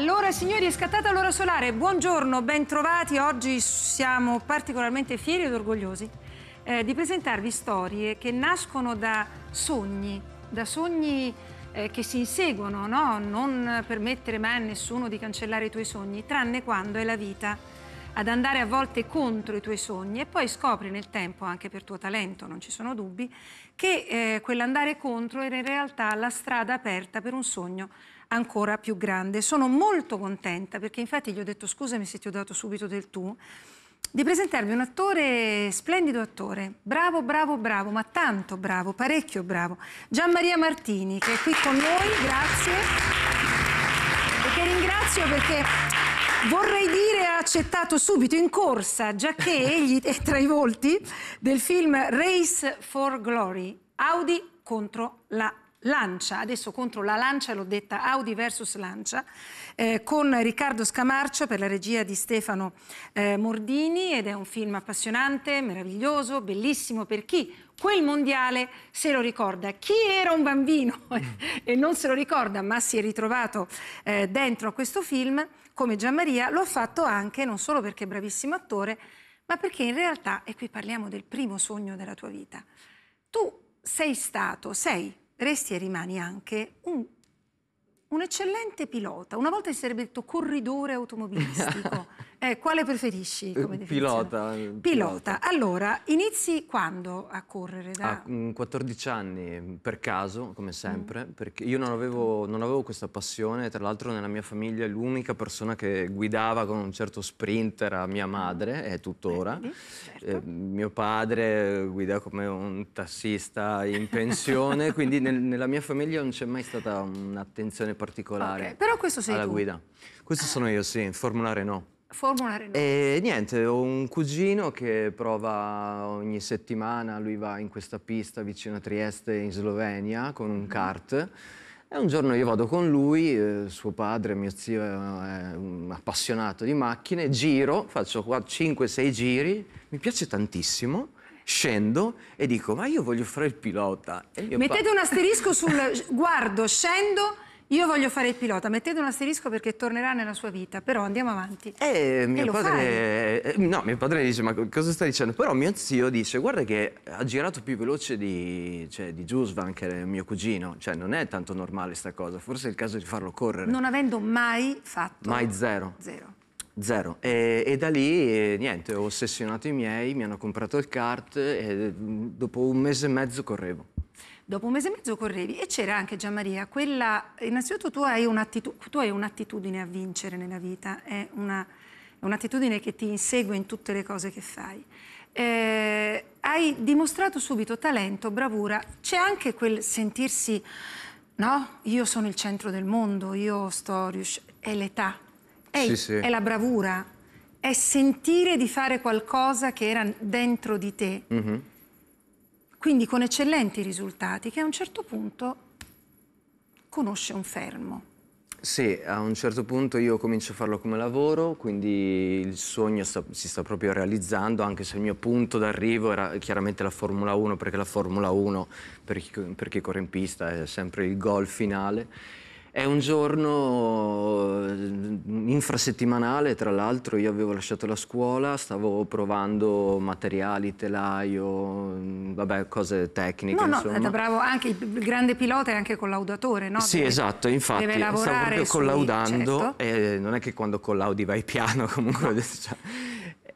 Allora signori è scattata l'ora solare, buongiorno, bentrovati, oggi siamo particolarmente fieri ed orgogliosi eh, di presentarvi storie che nascono da sogni, da sogni eh, che si inseguono, no? non permettere mai a nessuno di cancellare i tuoi sogni, tranne quando è la vita ad andare a volte contro i tuoi sogni e poi scopri nel tempo, anche per tuo talento, non ci sono dubbi, che eh, quell'andare contro era in realtà la strada aperta per un sogno ancora più grande. Sono molto contenta perché infatti gli ho detto scusami se ti ho dato subito del tu di presentarvi un attore, splendido attore, bravo, bravo, bravo, ma tanto bravo, parecchio bravo, Gian Maria Martini, che è qui con noi, grazie. E che ringrazio perché vorrei dire ha accettato subito in corsa, già che egli è tra i volti del film Race for Glory, Audi contro la Lancia, adesso contro la Lancia, l'ho detta Audi versus Lancia, eh, con Riccardo Scamarcio per la regia di Stefano eh, Mordini ed è un film appassionante, meraviglioso, bellissimo per chi quel mondiale se lo ricorda. Chi era un bambino e non se lo ricorda ma si è ritrovato eh, dentro a questo film, come Gianmaria, lo ha fatto anche non solo perché è bravissimo attore, ma perché in realtà, e qui parliamo del primo sogno della tua vita, tu sei stato, sei resti e rimani anche un un eccellente pilota. Una volta si sarebbe detto corridore automobilistico. eh, quale preferisci eh, eh, pilota, pilota. Allora, inizi quando a correre? Da... A 14 mm, anni, per caso, come sempre, mm. perché io non avevo, non avevo, questa passione. Tra l'altro nella mia famiglia l'unica persona che guidava con un certo sprint era mia madre, mm. è tuttora. Quindi, eh, certo. eh, mio padre guida come un tassista in pensione, quindi nel, nella mia famiglia non c'è mai stata un'attenzione particolare okay, però questo sei alla tu. guida. Questo sono io, sì, formulare no. Formulare no. E niente, ho un cugino che prova ogni settimana, lui va in questa pista vicino a Trieste in Slovenia con un mhm. kart. E un giorno io vado con lui, eh, suo padre, mio zio è un appassionato di macchine, giro, faccio 5-6 giri, mi piace tantissimo, scendo e dico ma io voglio fare il pilota. Mettete un asterisco sul guardo, scendo io voglio fare il pilota, mettete un asterisco perché tornerà nella sua vita, però andiamo avanti. Eh, mio e padre, eh, no, mio padre dice, ma cosa stai dicendo? Però mio zio dice, guarda che ha girato più veloce di, cioè, di Giusvan, che è mio cugino, cioè non è tanto normale sta cosa, forse è il caso di farlo correre. Non avendo mai fatto... Mai zero. Zero. Zero. E, e, da lì, eh, niente, ho ossessionato i miei, mi hanno comprato il kart e mm, dopo un mese e mezzo correvo. Dopo un mese e mezzo correvi e c'era anche Gianmaria, quella, innanzitutto tu hai, un'attitudine a vincere nella vita, è un'attitudine che ti insegue in tutte le cose che fai. Eh, hai dimostrato subito talento, bravura, c'è anche quel sentirsi, no, io sono il centro del mondo, io sto riuscendo, è l'età, è, sì, sì. è la bravura, è sentire di fare qualcosa che era dentro di te. Mm -hmm quindi con eccellenti risultati, che a un certo punto conosce un fermo. Sì, a un certo punto io comincio a farlo come lavoro, quindi il sogno sta, si sta proprio realizzando, anche se il mio punto d'arrivo era chiaramente la Formula 1, perché la Formula 1, per chi, per chi corre in pista, è sempre il gol finale. È un giorno eh, infrasettimanale, tra l'altro io avevo lasciato la scuola, stavo provando materiali, telaio, mm, vabbè, cose tecniche. No, no, insomma. Eh, bravo, anche il grande pilota è anche collaudatore, no? Sì, deve, esatto, infatti stavo proprio collaudando certo. e eh, non è che quando collaudi vai piano comunque. No. Cioè,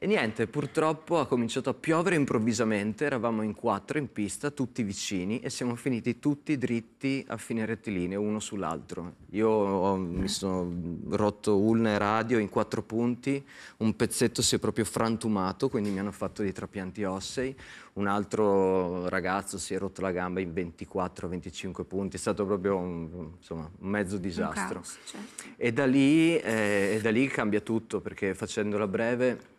e niente, purtroppo ha cominciato a piovere improvvisamente, eravamo in quattro in pista, tutti vicini, e siamo finiti tutti dritti a fine rettilineo, uno sull'altro. Io ho, mi sono rotto ulna e radio in quattro punti, un pezzetto si è proprio frantumato, quindi mi hanno fatto dei trapianti ossei, un altro ragazzo si è rotto la gamba in 24-25 punti, è stato proprio un, insomma, un mezzo disastro. Un caos, certo. e, da lì, eh, e da lì cambia tutto, perché facendola breve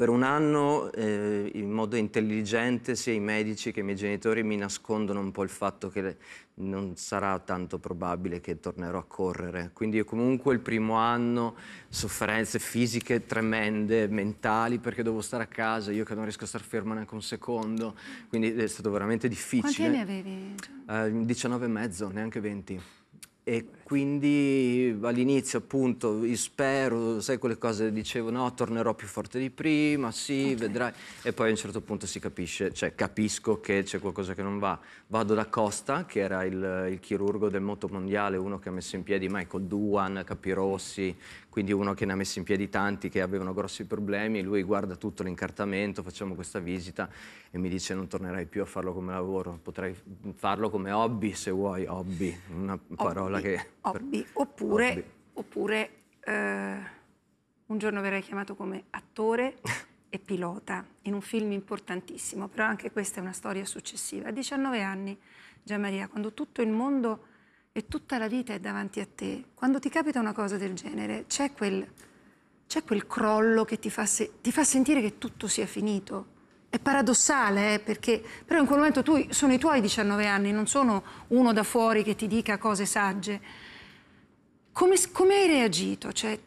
per un anno eh, in modo intelligente sia i medici che i miei genitori mi nascondono un po' il fatto che non sarà tanto probabile che tornerò a correre. Quindi comunque il primo anno sofferenze fisiche tremende, mentali, perché devo stare a casa, io che non riesco a star fermo neanche un secondo. Quindi è stato veramente difficile. Quanti anni avevi? Eh, 19 e mezzo, neanche 20. E quindi all'inizio appunto spero, sai quelle cose dicevo no tornerò più forte di prima, sì okay. vedrai e poi a un certo punto si capisce, cioè capisco che c'è qualcosa che non va, vado da Costa che era il, il chirurgo del moto mondiale, uno che ha messo in piedi Michael Duan, Capirossi, quindi uno che ne ha messo in piedi tanti che avevano grossi problemi, lui guarda tutto l'incartamento, facciamo questa visita e mi dice non tornerai più a farlo come lavoro, potrai farlo come hobby se vuoi, hobby, una hobby. parola che hobby, oppure, hobby. oppure eh, un giorno verrai chiamato come attore e pilota in un film importantissimo, però anche questa è una storia successiva. A 19 anni, Gian Maria, quando tutto il mondo e tutta la vita è davanti a te, quando ti capita una cosa del genere, c'è quel, quel, crollo che ti fa, se ti fa, sentire che tutto sia finito. È paradossale, eh, perché però in quel momento tu sono i tuoi 19 anni, non sono uno da fuori che ti dica cose sagge come, come hai reagito? Cioè,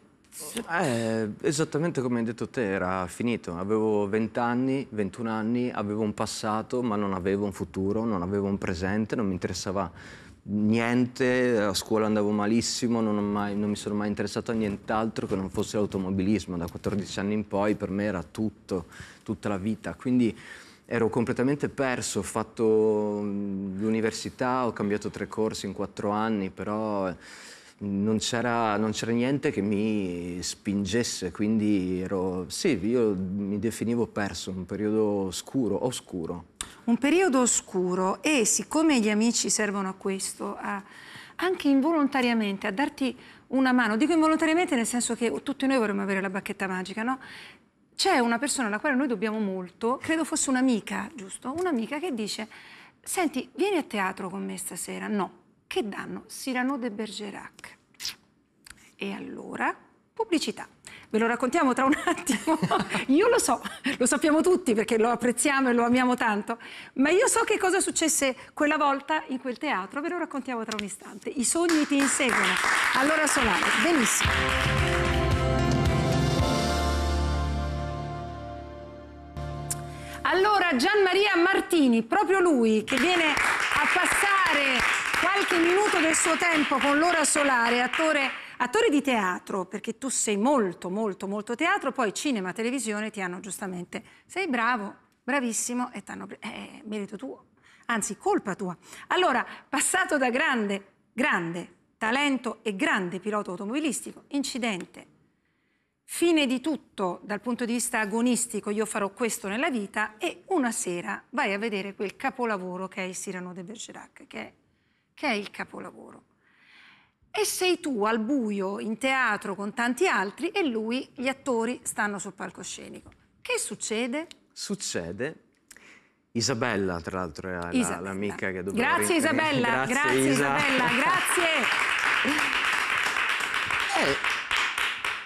eh, esattamente come hai detto te, era finito. Avevo 20 anni, 21 anni, avevo un passato, ma non avevo un futuro, non avevo un presente, non mi interessava niente, a scuola andavo malissimo, non, mai, non mi sono mai interessato a nient'altro che non fosse l'automobilismo. Da 14 anni in poi per me era tutto, tutta la vita. Quindi ero completamente perso, ho fatto mm, l'università, ho cambiato tre corsi in quattro anni, però non c'era, niente che mi spingesse, quindi ero, sì, io mi definivo perso, un periodo scuro, oscuro. Un periodo oscuro e siccome gli amici servono a questo, a, anche involontariamente, a darti una mano, dico involontariamente nel senso che tutti noi vorremmo avere la bacchetta magica, no? C'è una persona alla quale noi dobbiamo molto, credo fosse un'amica, giusto? Un'amica che dice, senti, vieni a teatro con me stasera? No, che danno Cyrano de Bergerac. E allora, pubblicità. Ve lo raccontiamo tra un attimo. Io lo so, lo sappiamo tutti perché lo apprezziamo e lo amiamo tanto, ma io so che cosa successe quella volta in quel teatro, ve lo raccontiamo tra un istante. I sogni ti inseguono. Allora Solare, benissimo. Allora Gian Maria Martini, proprio lui che viene a passare qualche minuto del suo tempo con l'ora Solare, attore, attore, di teatro, perché tu sei molto, molto, molto teatro, poi cinema, televisione ti hanno giustamente, sei bravo, bravissimo e ti hanno... Eh, eh, merito tuo, anzi colpa tua. Allora, passato da grande, grande talento e grande pilota automobilistico, incidente, fine di tutto dal punto di vista agonistico, io farò questo nella vita e una sera vai a vedere quel capolavoro che è il Cyrano de Bergerac, che è che è il capolavoro. E sei tu al buio in teatro con tanti altri e lui, gli attori, stanno sul palcoscenico. Che succede? Succede Isabella, tra l'altro, è La, l'amica che doveva... Grazie Isabella, grazie, grazie Isa. Isabella, grazie. Eh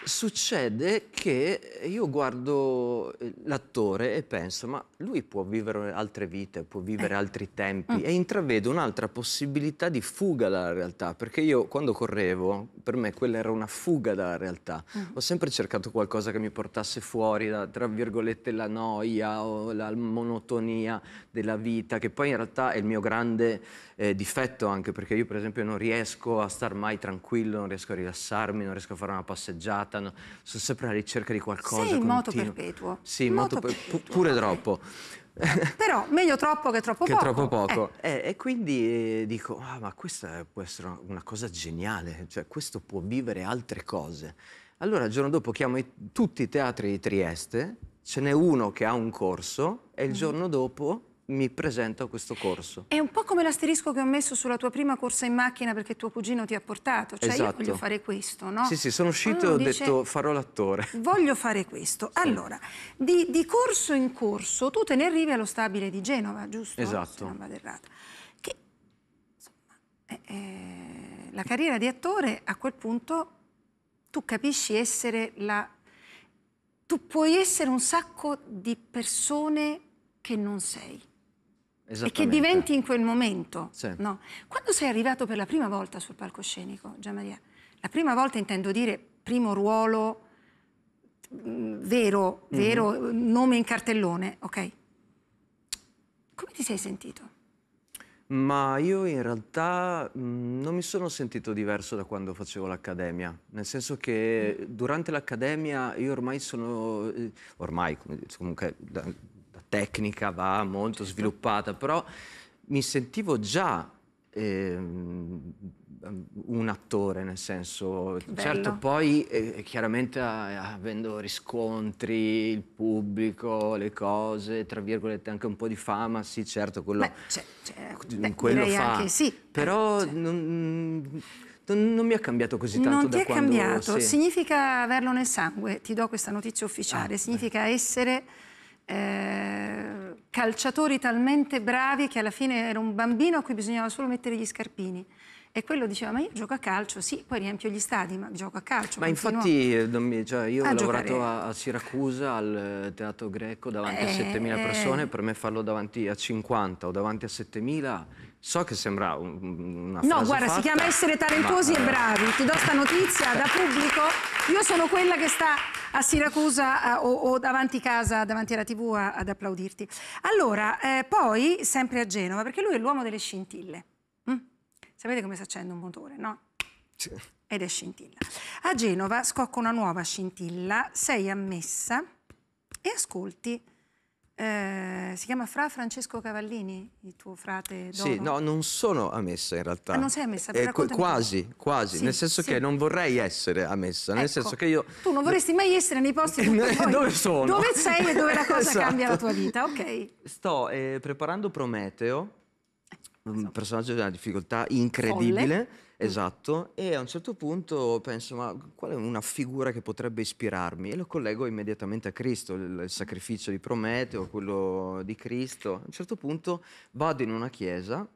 succede che io guardo eh, l'attore e penso, ma lui può vivere altre vite, può vivere eh. altri tempi mm. e intravedo un'altra possibilità di fuga dalla realtà, perché io quando correvo, per me quella era una fuga dalla realtà. Mm. Ho sempre cercato qualcosa che mi portasse fuori da, tra virgolette, la noia o la monotonia della vita, che poi in realtà è il mio grande eh, difetto anche, perché io per esempio non riesco a star mai tranquillo, non riesco a rilassarmi, non riesco a fare una passeggiata portano, sono sempre alla ricerca di qualcosa. Sì, in moto perpetuo. Sì, moto, moto perpetuo, pu pure troppo. Però meglio troppo che troppo che poco. Troppo poco. Eh. Eh, e quindi eh, dico, ah, ma questa può essere una, una cosa geniale, cioè questo può vivere altre cose. Allora il giorno dopo chiamo i, tutti i teatri di Trieste, ce n'è uno che ha un corso e il mm. giorno dopo mi presento a questo corso. È un po' come l'asterisco che ho messo sulla tua prima corsa in macchina perché tuo cugino ti ha portato, cioè esatto. io voglio fare questo, no? Sì, sì, sono uscito e ho dice, detto farò l'attore. Voglio fare questo. Sì. Allora, di, di, corso in corso tu te ne arrivi allo stabile di Genova, giusto? Esatto. Se non vado errata. Che, insomma, eh, eh, la carriera di attore a quel punto tu capisci essere la... Tu puoi essere un sacco di persone che non sei e che diventi in quel momento. Sì. No? Quando sei arrivato per la prima volta sul palcoscenico, Gian Maria, la prima volta intendo dire primo ruolo mm, vero, mhm. vero mm -hmm. nome in cartellone, ok? Come ti sei sentito? Ma io in realtà mh, mm, non mi sono sentito diverso da quando facevo l'accademia, nel senso che mm. durante l'accademia io ormai sono, eh, ormai comunque da, tecnica va molto sviluppata, però mi sentivo già ehm, un attore, nel senso, certo poi eh, chiaramente eh, avendo riscontri, il pubblico, le cose, tra virgolette anche un po' di fama, sì certo, quello, beh, cioè, cioè, ecco, quello beh, fa, sì. però eh, cioè. non, non, mi ha cambiato così tanto non ti è quando... cambiato, sì. significa averlo nel sangue, ti do questa notizia ufficiale, ah, significa beh. essere eh, calciatori talmente bravi che alla fine era un bambino a cui bisognava solo mettere gli scarpini. E quello diceva, ma io gioco a calcio, sì, poi riempio gli stadi, ma gioco a calcio. Ma continuo. infatti, eh, cioè, io ho lavorato a, a, Siracusa, al eh, Teatro Greco, davanti eh, a 7.000 persone, per me farlo davanti a 50 o davanti a 7.000, so che sembra una frase No, guarda, fatta, si chiama essere talentuosi ma, e bravi, ti do sta notizia da pubblico, io sono quella che sta a Siracusa o, o, davanti casa, davanti alla tv a, ad applaudirti. Allora, eh, poi sempre a Genova, perché lui è l'uomo delle scintille. Mm? Sapete come si accende un motore, no? Sì. Ed è scintilla. A Genova scocca una nuova scintilla, sei ammessa e ascolti eh, si chiama Fra Francesco Cavallini, il tuo frate d'oro? Sì, no, non sono a messa in realtà. Ah, non sei a messa? Eh, quasi, quasi, sì, nel senso sì. che non vorrei essere a messa, ecco. senso che io... Tu non vorresti mai essere nei posti dove, eh, dove sono. Dove sei e dove la cosa esatto. cambia la tua vita, ok. Sto eh, preparando Prometeo, un ecco. personaggio di una difficoltà incredibile. Folle Mm. Esatto, e a un certo punto penso, ma qual è una figura che potrebbe ispirarmi? E lo collego immediatamente a Cristo, il sacrificio di Prometeo, quello di Cristo. A un certo punto vado in una chiesa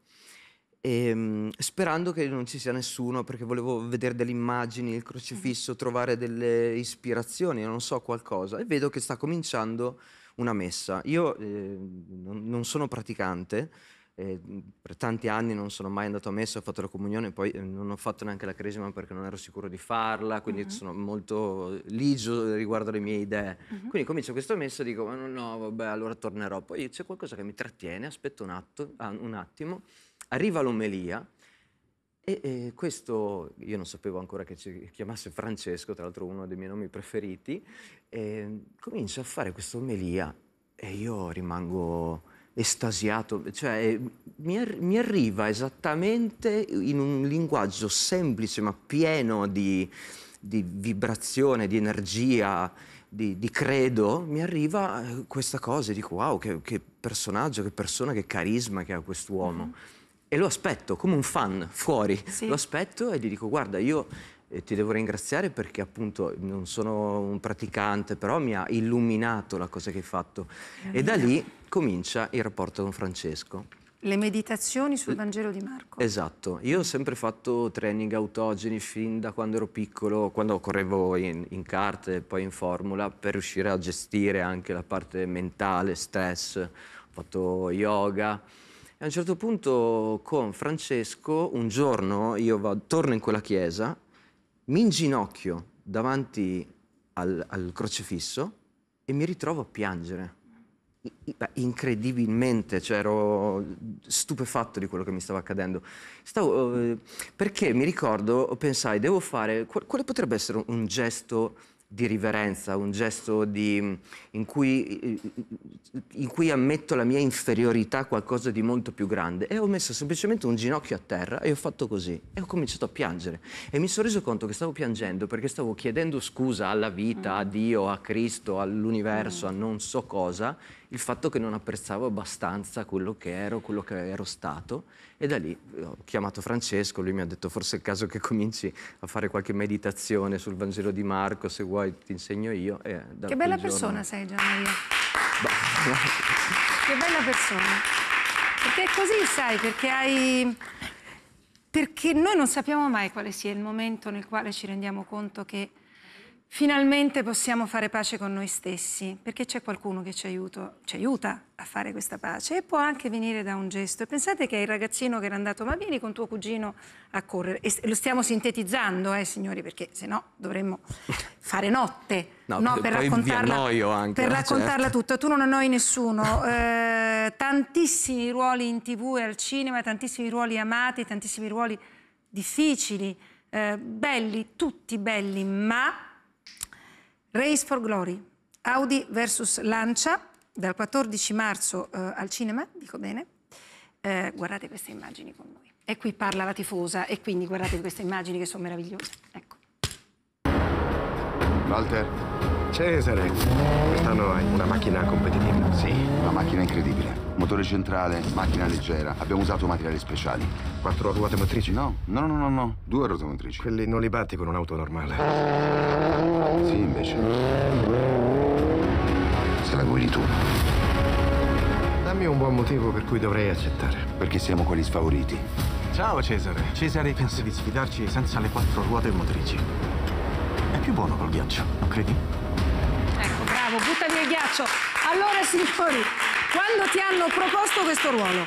e, ehm, sperando che non ci sia nessuno perché volevo vedere delle immagini, il crocifisso, mm. trovare delle ispirazioni, non so, qualcosa. E vedo che sta cominciando una messa. Io eh, non sono praticante eh, per tanti anni non sono mai andato a messa, ho fatto la comunione, poi eh, non ho fatto neanche la cresima perché non ero sicuro di farla, quindi mm-hmm. sono molto eh, ligio riguardo le mie idee. Mm-hmm. Quindi comincio questa messa e dico, no, no, vabbè, allora tornerò. Poi c'è qualcosa che mi trattiene, aspetto un, atto, ah, un attimo, arriva l'omelia. E, e, questo, io non sapevo ancora che ci chiamasse Francesco, tra l'altro uno dei miei nomi preferiti, comincia a fare questa omelia e io rimango estasiato, cioè eh, mi, ar mi, arriva esattamente in un linguaggio semplice ma pieno di, di vibrazione, di energia, di, di, credo, mi arriva eh, questa cosa e dico wow che, che, personaggio, che persona, che carisma che ha quest'uomo. Mm -hmm. E lo aspetto come un fan fuori, sì. lo aspetto e gli dico guarda io e ti devo ringraziare perché appunto non sono un praticante, però mi ha illuminato la cosa che hai fatto. e da lì comincia il rapporto con Francesco. Le meditazioni sul Vangelo di Marco. Esatto, io ho sempre fatto training autogeni fin da quando ero piccolo, quando correvo in, in carte e poi in formula, per riuscire a gestire anche la parte mentale, stress, ho fatto yoga. E a un certo punto con Francesco, un giorno io vado, torno in quella chiesa mi inginocchio davanti al, al crocefisso e mi ritrovo a piangere. Incredibilmente, cioè ero stupefatto di quello che mi stava accadendo. Stavo, eh, perché mi ricordo, pensai, devo fare, quale potrebbe essere un gesto di riverenza, un gesto di, in, cui, in, cui, ammetto la mia inferiorità a qualcosa di molto più grande. E ho messo semplicemente un ginocchio a terra e ho fatto così. E ho cominciato a piangere. E mi sono reso conto che stavo piangendo perché stavo chiedendo scusa alla vita, a Dio, a Cristo, all'universo, a non so cosa il fatto che non apprezzavo abbastanza quello che ero, quello che ero stato e da lì eh, ho chiamato Francesco, lui mi ha detto forse è il caso che cominci a fare qualche meditazione sul Vangelo di Marco, se vuoi ti insegno io. Eh, che bella giorno... persona sei Gianmaria. che bella persona. Perché così, sai, perché hai perché noi non sappiamo mai quale sia il momento nel quale ci rendiamo conto che Finalmente possiamo fare pace con noi stessi, perché c'è qualcuno che ci, aiuto, ci, aiuta a fare questa pace e può anche venire da un gesto. pensate che è il ragazzino che era andato, ma vieni con tuo cugino a correre. E lo stiamo sintetizzando, eh, signori, perché se no dovremmo fare notte. No, no per, raccontarla, anche, per eh, raccontarla certo. tutta. Tu non annoi nessuno. Eh, tantissimi ruoli in tv e al cinema, tantissimi ruoli amati, tantissimi ruoli difficili, eh, belli, tutti belli, ma Race for Glory, Audi vs Lancia, dal 14 marzo eh, al cinema, dico bene. Eh, guardate queste immagini con noi. E qui parla la tifosa e quindi guardate queste immagini che sono meravigliose. Ecco. Walter, Cesare, quest'anno hai una macchina competitiva. Sì, una macchina incredibile. Motore centrale, macchina leggera. Abbiamo usato materiali speciali. Quattro ruote motrici? No, no, no, no, no. Due ruote motrici. Quelli non li batti con un'auto normale. Sì, invece. Se la guidi tu. Dammi un buon motivo per cui dovrei accettare. Perché siamo quelli sfavoriti. Ciao Cesare. Cesare pensa di sfidarci senza le quattro ruote motrici. È più buono col ghiaccio, non credi? e ghiaccio. Allora, signori, quando ti hanno proposto questo ruolo,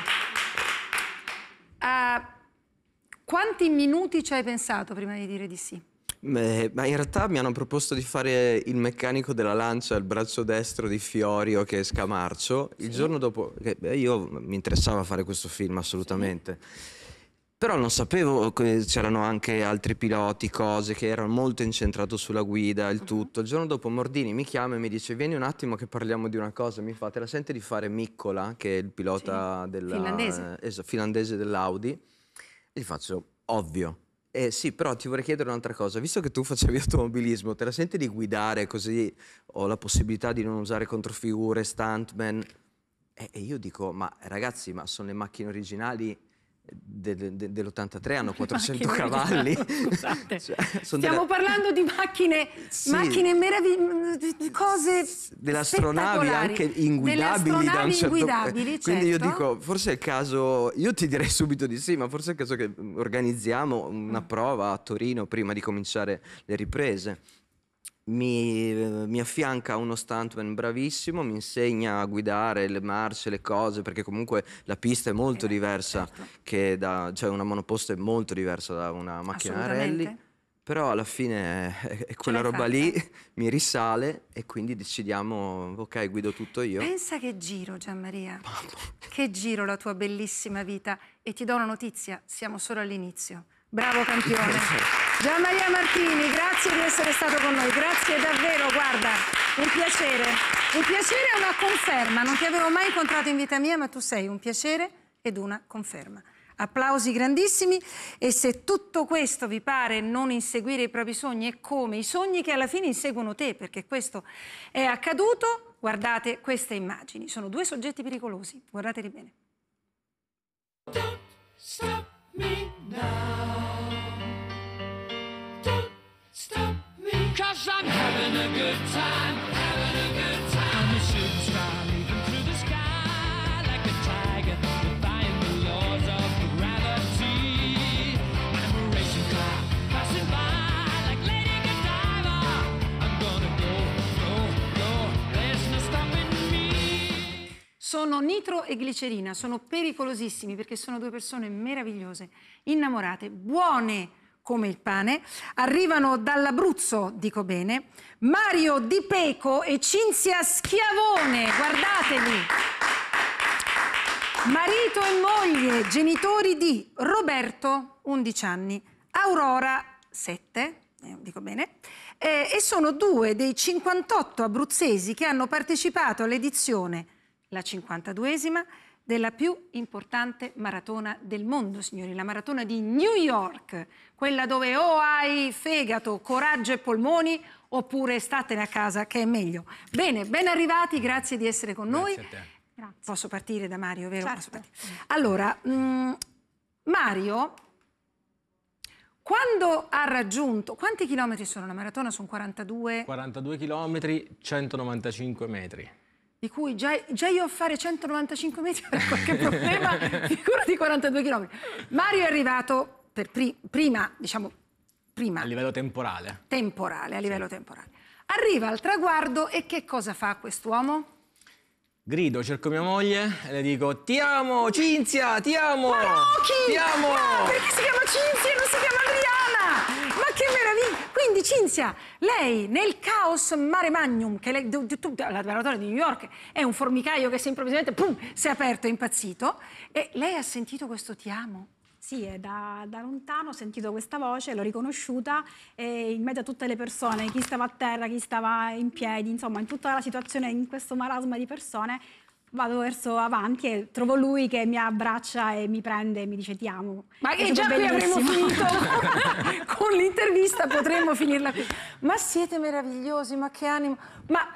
uh, quanti minuti ci hai pensato prima di dire di sì? Beh, ma in realtà mi hanno proposto di fare il meccanico della lancia, il braccio destro di Fiorio che è Scamarcio. Il giorno dopo, beh, io mi interessava fare questo film assolutamente. Sì. Però non sapevo che c'erano anche altri piloti, cose che erano molto incentrato sulla guida, il tutto. Il giorno dopo Mordini mi chiama e mi dice vieni un attimo che parliamo di una cosa, mi fa te la senti di fare Miccola, che è il pilota sì. della, finlandese. Eh, esatto, finlandese dell'Audi. E gli faccio ovvio. Eh, sì, però ti vorrei chiedere un'altra cosa. Visto che tu facevi automobilismo, te la senti di guidare così ho la possibilità di non usare controfigure, stuntman? e io dico, ma ragazzi, ma sono le macchine originali de, de, dell'83 hanno 400 cavalli. Scusate. cioè, Stiamo della... parlando di macchine, sì. macchine meravigliose, cose Delle astronavi anche inguidabili da un certo inguidabili, Quindi io certo. dico, forse è il caso, io ti direi subito di sì, ma forse è il caso che mm, organizziamo una prova a Torino prima di cominciare le riprese mi, mi, affianca uno stuntman bravissimo, mi insegna a guidare le marce, le cose, perché comunque la pista è molto eh, diversa, certo. da, cioè una monoposto è molto diversa da una macchina rally. Però alla fine è, quella roba fatta. lì eh. mi risale e quindi decidiamo, ok, guido tutto io. Pensa che giro, Gianmaria. Mamma. Che giro la tua bellissima vita. E ti do una notizia, siamo solo all'inizio. Bravo campione. Gian Maria Martini, grazie di essere stato con noi, grazie davvero, guarda, un piacere. Un piacere e una conferma, non ti avevo mai incontrato in vita mia, ma tu sei un piacere ed una conferma. Applausi grandissimi e se tutto questo vi pare non inseguire i propri sogni e come, i sogni che alla fine inseguono te, perché questo è accaduto, guardate queste immagini, sono due soggetti pericolosi, guardateli bene. Don't stop me now. Cause having a good time, having a good time. I'm a shooting star leaping through the sky like a tiger, defying the laws of gravity. I'm a racing car passing by like Lady Godiva. I'm gonna go, go, go. There's no stopping me. Sono Nitro e Glicerina, sono pericolosissimi perché sono due persone meravigliose, innamorate, buone come il pane, arrivano dall'Abruzzo, dico bene, Mario Di Peco e Cinzia Schiavone, guardateli. Marito e moglie, genitori di Roberto, 11 anni, Aurora, 7, eh, dico bene, eh, e sono due dei 58 abruzzesi che hanno partecipato all'edizione, la 52esima, della più importante maratona del mondo, signori, la maratona di New York, quella dove o hai fegato, coraggio e polmoni oppure statene a casa che è meglio. Bene, ben arrivati, grazie di essere con grazie noi. Grazie. Posso partire da Mario, vero? Certo. Allora, mh, mm, Mario, quando ha raggiunto, quanti chilometri sono la maratona? Sono 42? 42 chilometri, 195 metri di cui già, già io a fare 195 metri per qualche problema, di 42 km. Mario è arrivato pri prima, diciamo, prima. A livello temporale. Temporale, a livello sì. temporale. Arriva al traguardo e che cosa fa quest'uomo? Grido, cerco mia moglie e le dico ti amo, Cinzia, ti amo! Ma no, Ti amo! No, perché si chiama Cinzia e non si chiama Adriana? Ma quindi Cinzia, lei nel caos mare magnum, che lei, tu, tu, laboratorio di New York è un formicaio che si è improvvisamente pum, si è aperto, è impazzito, e lei ha sentito questo ti amo? Sì, è da, da, lontano ho sentito questa voce, l'ho riconosciuta e in mezzo a tutte le persone, chi stava a terra, chi stava in piedi, insomma in tutta la situazione, in questo marasma di persone, vado verso avanti e trovo lui che mi abbraccia e mi prende e mi dice ti amo. Ma che già qui avremmo finito con l'intervista, potremmo finirla qui. Ma siete meravigliosi, ma che animo. Ma,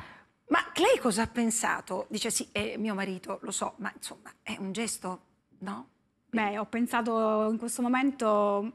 ma lei cosa ha pensato? Dice sì, è mio marito, lo so, ma insomma è un gesto, no? Beh, ho pensato in questo momento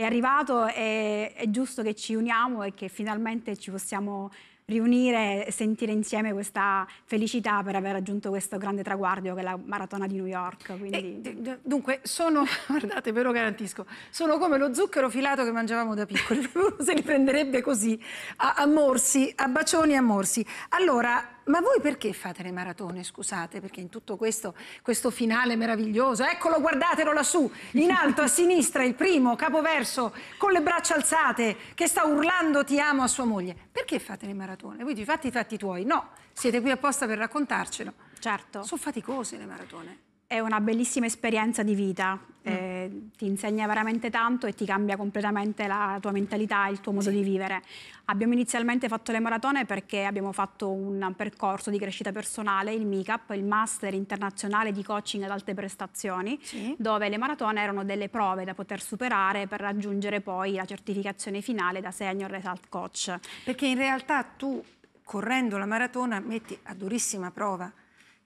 è arrivato e è giusto che ci uniamo e che finalmente ci possiamo riunire e sentire insieme questa felicità per aver raggiunto questo grande traguardo che è la maratona di New York. Quindi... E, dunque, sono, guardate, ve lo garantisco, sono come lo zucchero filato che mangiavamo da piccoli, se li prenderebbe così, a, a morsi, a bacioni a morsi. Allora, ma voi perché fate le maratone, scusate? Perché in tutto questo, questo finale meraviglioso, eccolo, guardatelo lassù, in alto a sinistra, il primo, capoverso, con le braccia alzate, che sta urlando ti amo a sua moglie. Perché fate le maratone? Voi dite fatti i fatti tuoi. No, siete qui apposta per raccontarcelo. Certo. Sono faticose le maratone. È una bellissima esperienza di vita. Mm. Eh ti insegna veramente tanto e ti cambia completamente la tua mentalità, e il tuo modo sì. di vivere. Abbiamo inizialmente fatto le maratone perché abbiamo fatto un percorso di crescita personale, il MICAP, il Master Internazionale di Coaching ad Alte Prestazioni, sì. dove le maratone erano delle prove da poter superare per raggiungere poi la certificazione finale da Senior Result Coach. Perché in realtà tu correndo la maratona metti a durissima prova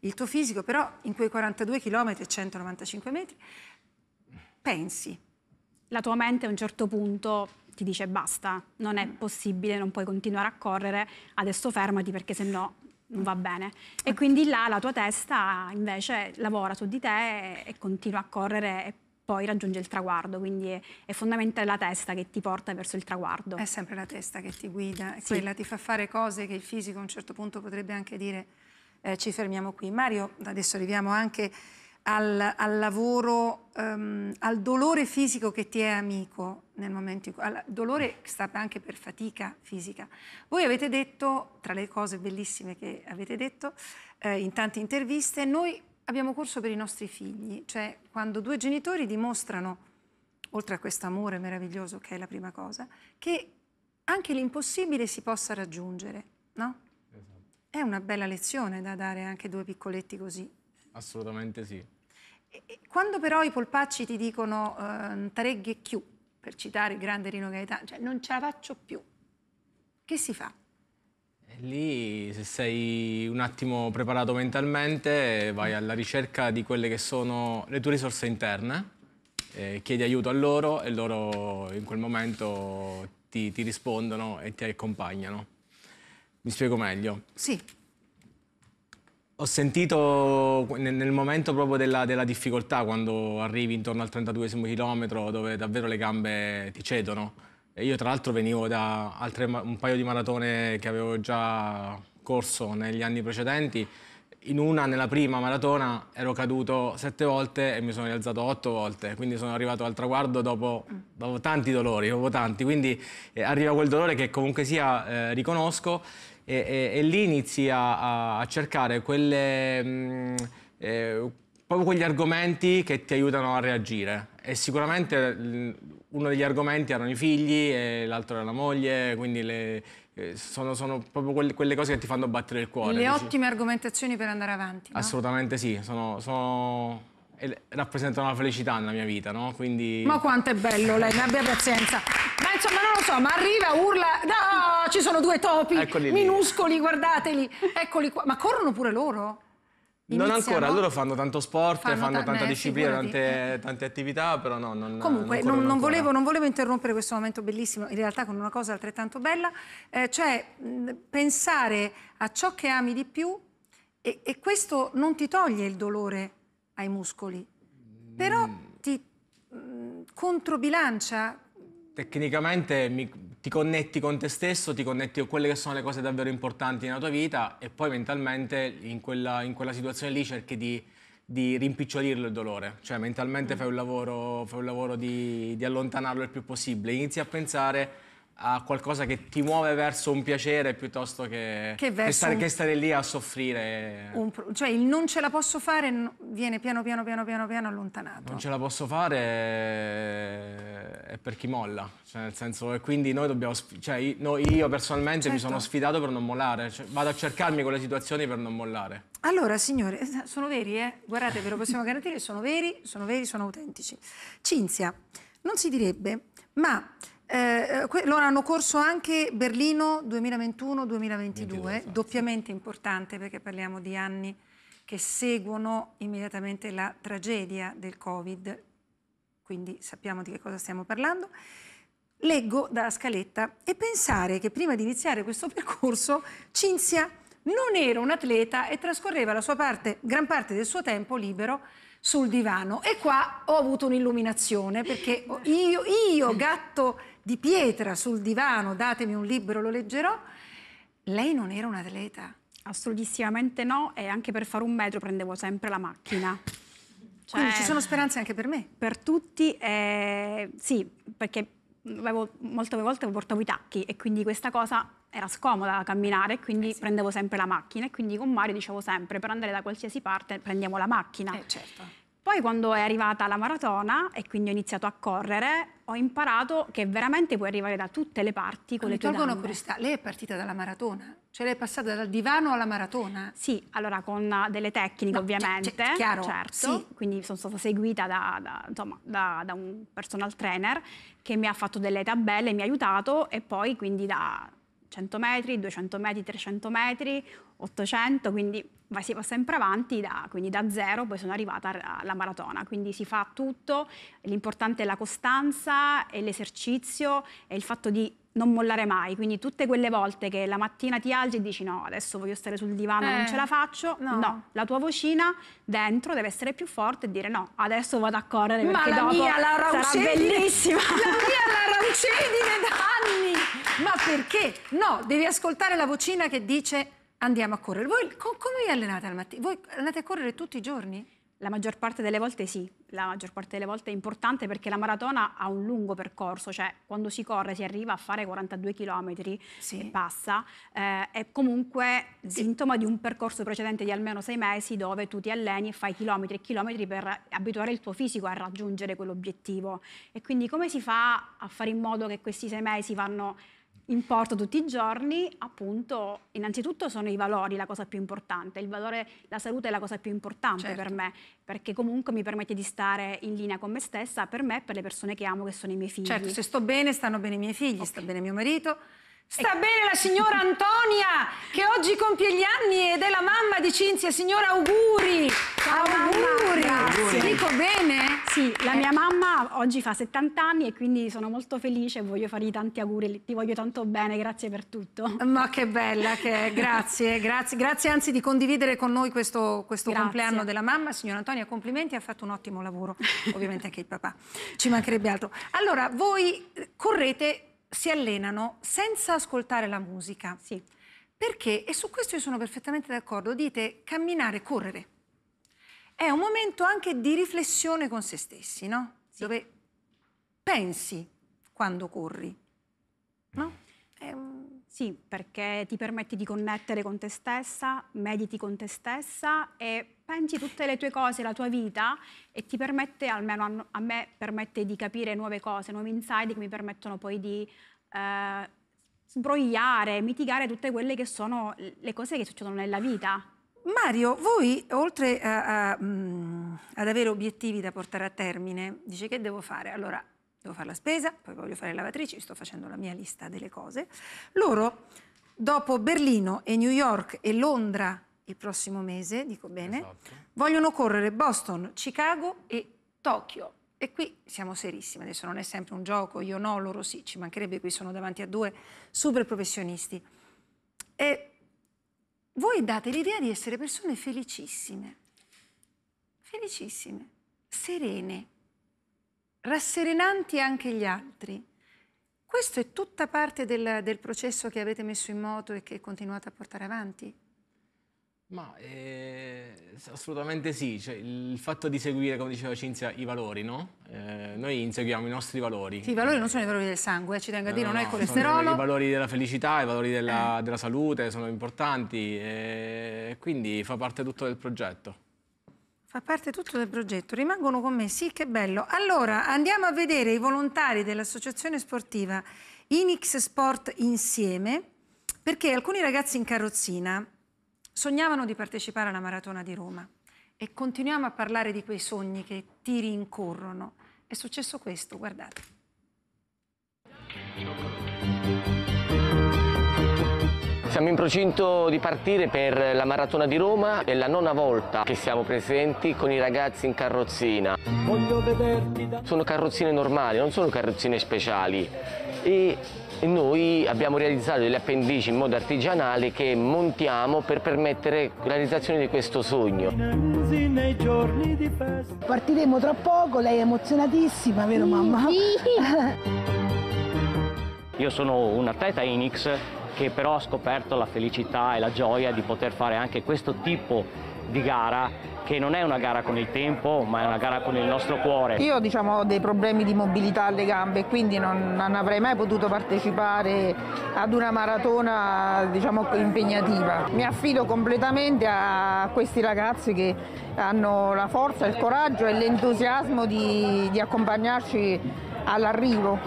il tuo fisico, però in quei 42 km e 195 metri pensi. La tua mente a un certo punto ti dice basta, non è possibile, non puoi continuare a correre, adesso fermati perché se no non va bene. E quindi là la tua testa invece lavora su di te e, e continua a correre e poi raggiunge il traguardo, quindi è, è, fondamentale la testa che ti porta verso il traguardo. È sempre la testa che ti guida, sì. quella ti fa fare cose che il fisico a un certo punto potrebbe anche dire eh, ci fermiamo qui. Mario, adesso arriviamo anche al, al lavoro, um, al dolore fisico che ti è amico nel momento in cui... Al dolore sta anche per fatica fisica. Voi avete detto, tra le cose bellissime che avete detto eh, in tante interviste, noi abbiamo corso per i nostri figli, cioè quando due genitori dimostrano, oltre a questo amore meraviglioso che è la prima cosa, che anche l'impossibile si possa raggiungere, no? Esatto. È una bella lezione da dare anche a due piccoletti così. Assolutamente sì quando però i polpacci ti dicono eh, tareghe più, per citare il grande Rino Gaetano, cioè non ce la faccio più, che si fa? Lì, se sei un attimo preparato mentalmente, vai mm. alla ricerca di quelle che sono le tue risorse interne, eh, chiedi aiuto a loro e loro in quel momento ti, ti rispondono e ti accompagnano. Mi spiego meglio? Sì. Ho sentito nel momento proprio della, della difficoltà, quando arrivi intorno al 32 chilometro, dove davvero le gambe ti cedono. E io tra l'altro venivo da altre, un paio di maratone che avevo già corso negli anni precedenti. In una, nella prima maratona, ero caduto sette volte e mi sono rialzato otto volte. Quindi sono arrivato al traguardo dopo, dopo tanti dolori, dopo tanti. Quindi eh, arriva quel dolore che comunque sia eh, riconosco e, e, e lì inizi a, a cercare quelle, mh, mm, eh, proprio quegli argomenti che ti aiutano a reagire. E sicuramente mm, uno degli argomenti erano i figli e l'altro era la moglie, quindi le, eh, sono, sono, proprio quelle, cose che ti fanno battere il cuore. Le dici. ottime argomentazioni per andare avanti. No? Assolutamente sì, sono, sono... rappresentano la felicità nella mia vita, no? Quindi... Ma quanto è bello lei, ne abbia pazienza. Ma insomma ma arriva, urla, no, ci sono due topi, Eccoli minuscoli, guardateli, eccoli qua. Ma corrono pure loro? Iniziano? Non ancora, loro fanno tanto sport, fanno, fanno tanta eh, disciplina, tante, tante, attività, però no, non Comunque, non, non, non volevo, non volevo interrompere questo momento bellissimo, in realtà con una cosa altrettanto bella, eh, cioè pensare a ciò che ami di più e, e, questo non ti toglie il dolore ai muscoli, però mm. ti mh, controbilancia tecnicamente mi, ti connetti con te stesso, ti connetti con quelle che sono le cose davvero importanti nella tua vita e poi mentalmente in quella, in quella situazione lì cerchi di, di rimpicciolirlo il dolore, cioè mentalmente mm. fai un lavoro, fai un lavoro di, di allontanarlo il più possibile, inizi a pensare a qualcosa che ti muove verso un piacere piuttosto che, che, che, stare, un... che stare, lì a soffrire. Pro... Cioè il non ce la posso fare viene piano piano piano piano piano allontanato. Non ce la posso fare eh, è per chi molla, cioè nel senso e quindi noi dobbiamo, cioè, no, io personalmente certo. mi sono certo. sfidato per non mollare, cioè, vado a cercarmi quelle situazioni per non mollare. Allora signore, eh, sono veri eh? Guardate ve lo possiamo garantire, sono veri, sono veri, sono autentici. Cinzia, non si direbbe, ma... Eh, eh loro hanno corso anche Berlino 2021-2022, doppiamente importante perché parliamo di anni che seguono immediatamente la tragedia del Covid, quindi sappiamo di che cosa stiamo parlando. Leggo dalla scaletta e pensare che prima di iniziare questo percorso Cinzia non era un atleta e trascorreva la sua parte, gran parte del suo tempo libero sul divano. E qua ho avuto un'illuminazione perché io, io gatto di pietra sul divano, datemi un libro, lo leggerò, lei non era un atleta. Assolutissimamente no, e anche per fare un metro prendevo sempre la macchina. Cioè, Quindi ci cioè, sono speranze anche per me? Per tutti, eh, sì, perché avevo, molte volte portavo i tacchi e quindi questa cosa era scomoda da camminare, quindi eh sì. prendevo sempre la macchina e quindi con Mario dicevo sempre per andare da qualsiasi parte prendiamo la macchina. Eh, certo. Poi quando è arrivata la maratona e quindi ho iniziato a correre, ho imparato che veramente puoi arrivare da tutte le parti con Mi le tue gambe. curiosità, lei è partita dalla maratona? Cioè lei è passata dal divano alla maratona? Sì, allora con uh, delle tecniche no, cioè, ovviamente, cioè, chiaro, certo, sì. quindi sono stata seguita da, da, insomma, da, da un personal trainer che mi ha fatto delle tabelle, mi ha aiutato e poi quindi da 100 metri, 200 metri, 300 metri, 800, quindi si va sempre avanti, da, quindi da zero poi sono arrivata alla maratona, quindi si fa tutto, l'importante è la costanza, è l'esercizio, e il fatto di non mollare mai, quindi tutte quelle volte che la mattina ti alzi e dici no, adesso voglio stare sul divano, eh, non ce la eh, faccio, no. no. la tua vocina dentro deve essere più forte e dire no, adesso vado a correre Ma perché dopo mia, sarà bellissima. La mia l'arancedine da anni! Ma perché? No, devi ascoltare la vocina che dice andiamo a correre. Voi co come vi allenate al mattino? Voi andate a correre tutti i giorni? La maggior parte delle volte sì, la maggior parte delle volte è importante perché la maratona ha un lungo percorso, cioè quando si corre si arriva a fare 42 km sì. e passa, eh, è comunque sì. sintomo di un percorso precedente di almeno sei mesi dove tu ti alleni e fai chilometri e chilometri per abituare il tuo fisico a raggiungere quell'obiettivo. E quindi come si fa a fare in modo che questi sei mesi vanno porto tutti i giorni, appunto, innanzitutto sono i valori la cosa più importante, il valore, la salute è la cosa più importante certo. per me, perché comunque mi permette di stare in linea con me stessa, per me e per le persone che amo, che sono i miei figli. Certo, se sto bene, stanno bene i miei figli, okay. sta bene mio marito, Sta bene la signora Antonia che oggi compie gli anni ed è la mamma di Cinzia. Signora, auguri! Ciao, auguri! Grazie. Dico bene? Sì, la mia mamma oggi fa 70 anni e quindi sono molto felice e voglio fargli tanti auguri. Ti voglio tanto bene, grazie per tutto. Ma che bella che è, grazie, grazie. Grazie anzi di condividere con noi questo, questo compleanno della mamma. Signora Antonia, complimenti, ha fatto un ottimo lavoro. Ovviamente anche il papà, ci mancherebbe altro. Allora, voi eh, correte si allenano senza ascoltare la musica. Sì. Perché, e su questo io sono perfettamente d'accordo, dite camminare, correre. È un momento anche di riflessione con se stessi, no? Sì. Dove pensi quando corri, no? È ehm, un... Sì, perché ti permette di connettere con te stessa, mediti con te stessa e pensi tutte le tue cose, la tua vita e ti permette, almeno a me permette di capire nuove cose, nuovi insight che mi permettono poi di eh, sbrogliare, mitigare tutte quelle che sono le cose che succedono nella vita. Mario, voi oltre a, a, mh, mm, ad avere obiettivi da portare a termine, dice che devo fare? Allora, devo fare la spesa, poi voglio fare lavatrici, sto facendo la mia lista delle cose. Loro, dopo Berlino e New York e Londra il prossimo mese, dico bene, esatto. vogliono correre Boston, Chicago e Tokyo. E qui siamo serissimi, adesso non è sempre un gioco, io no, loro sì, ci mancherebbe, qui sono davanti a due super professionisti. E voi date l'idea di essere persone felicissime, felicissime, serene, rasserenanti anche gli altri. Questo è tutta parte del, del processo che avete messo in moto e che continuate a portare avanti? Ma eh, assolutamente sì, cioè, il fatto di seguire, come diceva Cinzia, i valori, no? Eh, noi inseguiamo i nostri valori. Sì, i valori non sono i valori del sangue, ci tengo a dire, no, non è il colesterolo. I valori della felicità, i valori della, eh. della salute sono importanti e eh, quindi fa parte tutto del progetto. Fa parte tutto del progetto, rimangono con me, sì che bello. Allora andiamo a vedere i volontari dell'associazione sportiva Inix Sport Insieme perché alcuni ragazzi in carrozzina sognavano di partecipare alla Maratona di Roma e continuiamo a parlare di quei sogni che ti rincorrono. È successo questo, guardate. Siamo in procinto di partire per la Maratona di Roma, è la nona volta che siamo presenti con i ragazzi in carrozzina. Sono carrozzine normali, non sono carrozzine speciali e noi abbiamo realizzato delle appendici in modo artigianale che montiamo per permettere la realizzazione di questo sogno. Partiremo tra poco, lei è emozionatissima, vero mamma? Io sono un atleta Inix che però ha scoperto la felicità e la gioia di poter fare anche questo tipo di di gara che non è una gara con il tempo ma è una gara con il nostro cuore. Io diciamo, ho dei problemi di mobilità alle gambe quindi non, non avrei mai potuto partecipare ad una maratona diciamo, impegnativa. Mi affido completamente a questi ragazzi che hanno la forza, il coraggio e l'entusiasmo di, di accompagnarci all'arrivo.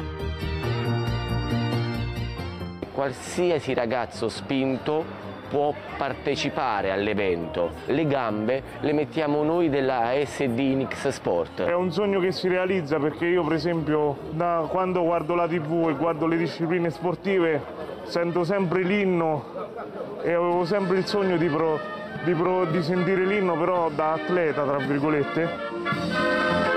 Qualsiasi ragazzo spinto può partecipare all'evento. Le gambe le mettiamo noi della SD Nix Sport. È un sogno che si realizza perché io per esempio da quando guardo la tv e guardo le discipline sportive sento sempre l'inno e avevo sempre il sogno di, pro, di, pro, di sentire l'inno però da atleta tra virgolette.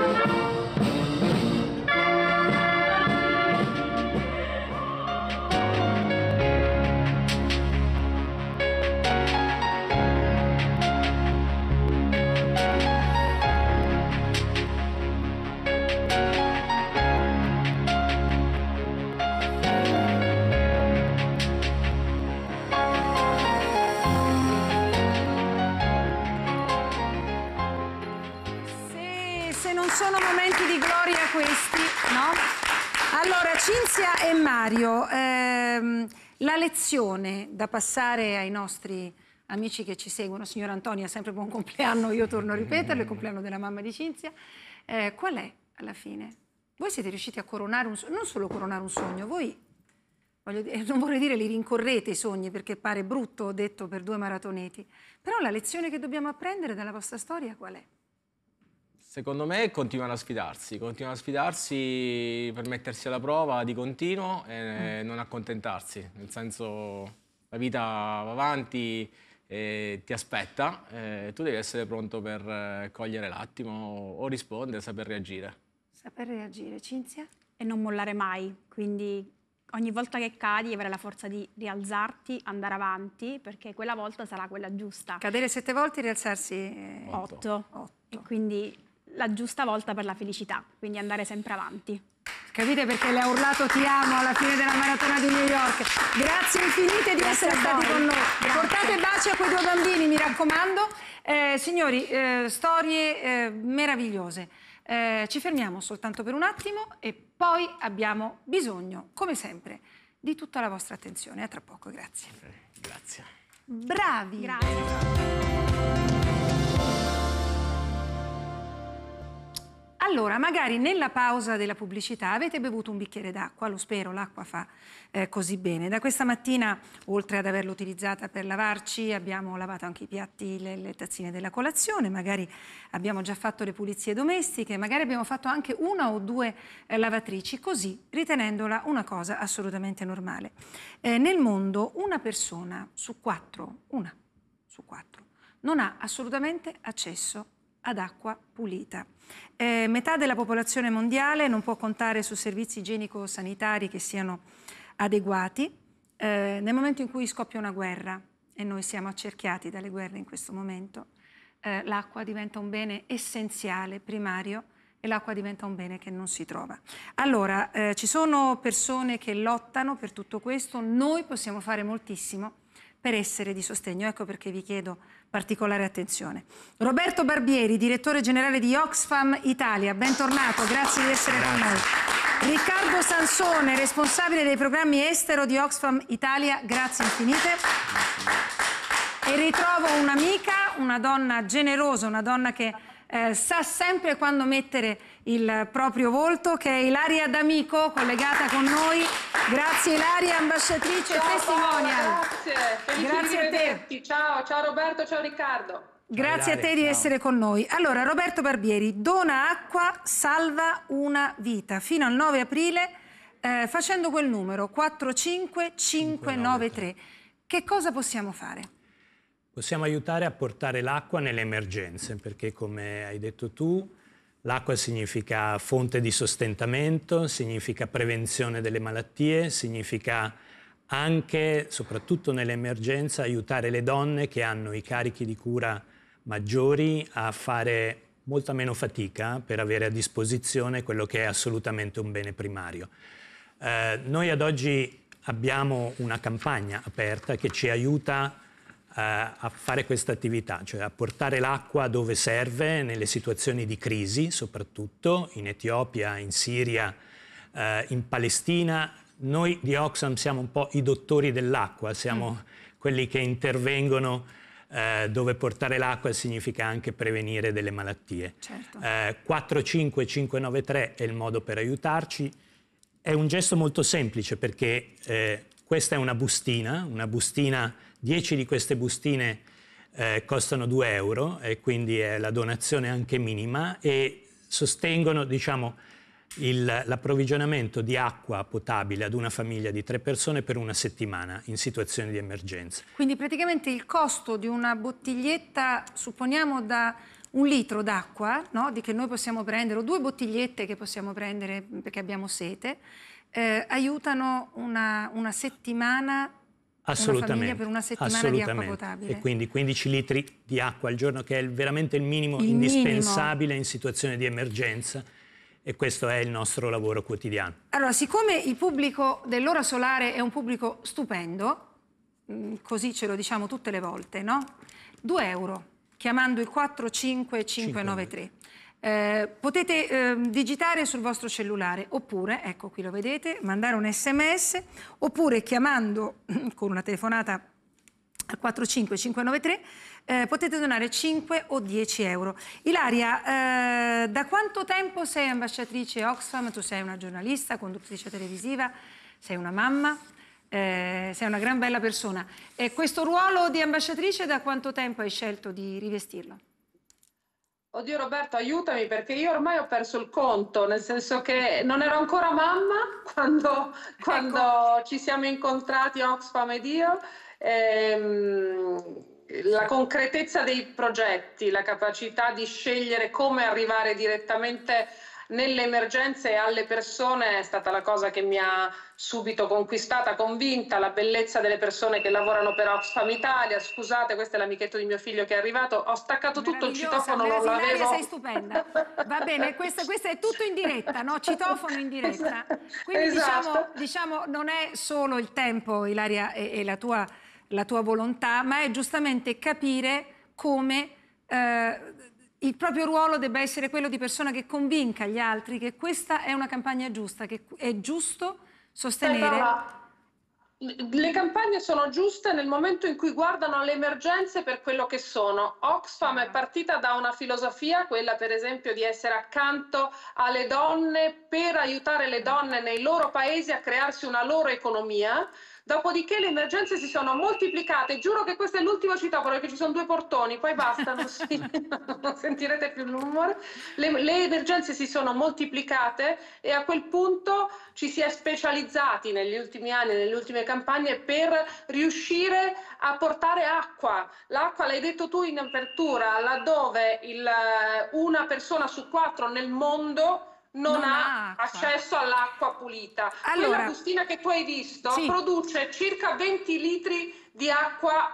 lezione da passare ai nostri amici che ci seguono, signora Antonia, sempre buon compleanno, io torno a ripeterlo, il compleanno della mamma di Cinzia, eh, qual è alla fine? Voi siete riusciti a coronare un sogno, non solo coronare un sogno, voi, dire, non vorrei dire li rincorrete i sogni perché pare brutto, detto, per due maratoneti, però la lezione che dobbiamo apprendere dalla vostra storia qual è? Secondo me continuano a sfidarsi, continuano a sfidarsi per mettersi alla prova di continuo e mm. non accontentarsi, nel senso la vita va avanti, e ti aspetta, e tu devi essere pronto per eh, cogliere l'attimo o rispondere, saper reagire. Saper reagire, Cinzia? E non mollare mai, quindi ogni volta che cadi avrai la forza di rialzarti, andare avanti, perché quella volta sarà quella giusta. Cadere sette volte e rialzarsi otto. Eh, otto. otto. E quindi la giusta volta per la felicità, quindi andare sempre avanti. Capite perché le ha urlato ti amo alla fine della maratona di New York. Grazie infinite di Grazie essere stati con noi. Grazie. Portate baci a quei due bambini, mi raccomando. Eh, signori, eh, storie eh, meravigliose. Eh, ci fermiamo soltanto per un attimo e poi abbiamo bisogno, come sempre, di tutta la vostra attenzione. A tra poco, grazie. Eh, grazie. Bravi. Grazie. Allora, magari nella pausa della pubblicità avete bevuto un bicchiere d'acqua, lo spero, l'acqua fa eh, così bene. Da questa mattina, oltre ad averla utilizzata per lavarci, abbiamo lavato anche i piatti, le, le tazzine della colazione, magari abbiamo già fatto le pulizie domestiche, magari abbiamo fatto anche una o due eh, lavatrici, così ritenendola una cosa assolutamente normale. Eh, nel mondo una persona su quattro, una su quattro, non ha assolutamente accesso a ad acqua pulita. Eh, metà della popolazione mondiale non può contare su servizi igienico-sanitari che siano adeguati. Eh, nel momento in cui scoppia una guerra, e noi siamo accerchiati dalle guerre in questo momento, eh, l'acqua diventa un bene essenziale, primario, e l'acqua diventa un bene che non si trova. Allora, eh, ci sono persone che lottano per tutto questo, noi possiamo fare moltissimo per essere di sostegno. Ecco perché vi chiedo particolare attenzione. Roberto Barbieri, direttore generale di Oxfam Italia, bentornato, grazie di essere grazie. con noi. Riccardo Sansone, responsabile dei programmi estero di Oxfam Italia, grazie infinite. Grazie. E ritrovo un'amica, una donna generosa, una donna che eh, sa sempre quando mettere il proprio volto, che è Ilaria D'Amico, collegata con noi. Grazie Ilaria, ambasciatrice ciao, e testimonial. Paola, grazie, grazie a te. Ciao, ciao Roberto, ciao Riccardo. Grazie Ilaria, a te di ciao. essere con noi. Allora, Roberto Barbieri, dona acqua, salva una vita. Fino al 9 aprile, eh, facendo quel numero, 45593. Che cosa possiamo fare? Possiamo aiutare a portare l'acqua nelle emergenze, perché come hai detto tu, l'acqua significa fonte di sostentamento, significa prevenzione delle malattie, significa anche, soprattutto nell'emergenza, aiutare le donne che hanno i carichi di cura maggiori a fare molta meno fatica per avere a disposizione quello che è assolutamente un bene primario. Eh, noi ad oggi abbiamo una campagna aperta che ci aiuta a fare questa attività, cioè a portare l'acqua dove serve, nelle situazioni di crisi soprattutto, in Etiopia, in Siria, eh, in Palestina. Noi di Oxfam siamo un po' i dottori dell'acqua, siamo mm. quelli che intervengono eh, dove portare l'acqua significa anche prevenire delle malattie. Certo. Eh, 45593 è il modo per aiutarci. È un gesto molto semplice perché eh, questa è una bustina, una bustina 10 di queste bustine eh, costano 2 euro e quindi è la donazione anche minima e sostengono diciamo, l'approvvigionamento di acqua potabile ad una famiglia di tre persone per una settimana in situazioni di emergenza. Quindi praticamente il costo di una bottiglietta, supponiamo da un litro d'acqua, no? che noi possiamo prendere, o due bottigliette che possiamo prendere perché abbiamo sete, eh, aiutano una, una settimana Assolutamente. per una settimana di acqua potabile. E quindi 15 litri di acqua al giorno che è veramente il minimo il indispensabile minimo. in situazione di emergenza e questo è il nostro lavoro quotidiano. Allora, siccome il pubblico dell'ora solare è un pubblico stupendo, mm, così ce lo diciamo tutte le volte, no? 2 euro, chiamando il 45593. Eh, potete eh, digitare sul vostro cellulare oppure, ecco qui lo vedete, mandare un sms oppure chiamando con una telefonata al 45593 eh, potete donare 5 o 10 euro. Ilaria, eh, da quanto tempo sei ambasciatrice Oxfam? Tu sei una giornalista, conduttrice televisiva, sei una mamma, eh, sei una gran bella persona. E questo ruolo di ambasciatrice da quanto tempo hai scelto di rivestirlo? Oddio Roberto, aiutami perché io ormai ho perso il conto, nel senso che non ero ancora mamma quando, quando ecco. ci siamo incontrati Oxfam ed io. Ehm, la concretezza dei progetti, la capacità di scegliere come arrivare direttamente nelle emergenze alle persone è stata la cosa che mi ha subito conquistata, convinta, la bellezza delle persone che lavorano per Oxfam Italia, scusate questo è l'amichetto di mio figlio che è arrivato, ho staccato tutto il citofono, non l'avevo... sei stupenda, va bene, questo, questo, è tutto in diretta, no? citofono in diretta, quindi esatto. diciamo, diciamo non è solo il tempo Ilaria e, e la, tua, la tua volontà, ma è giustamente capire come... Eh, il proprio ruolo debba essere quello di persona che convinca gli altri che questa è una campagna giusta, che è giusto sostenere. le campagne sono giuste nel momento in cui guardano le emergenze per quello che sono. Oxfam è partita da una filosofia, quella per esempio di essere accanto alle donne per aiutare le donne nei loro paesi a crearsi una loro economia Dopodiché le emergenze si sono moltiplicate. Giuro che questo è l'ultimo citofono perché ci sono due portoni, poi basta, non, si, non sentirete più il rumore. Le, le, emergenze si sono moltiplicate e a quel punto ci si è specializzati negli ultimi anni, nelle ultime campagne per riuscire a portare acqua. L'acqua l'hai detto tu in apertura, laddove il, una persona su quattro nel mondo non, non ha acqua. accesso all'acqua pulita. Allora, Quella bustina che tu hai visto sì. produce circa 20 litri di acqua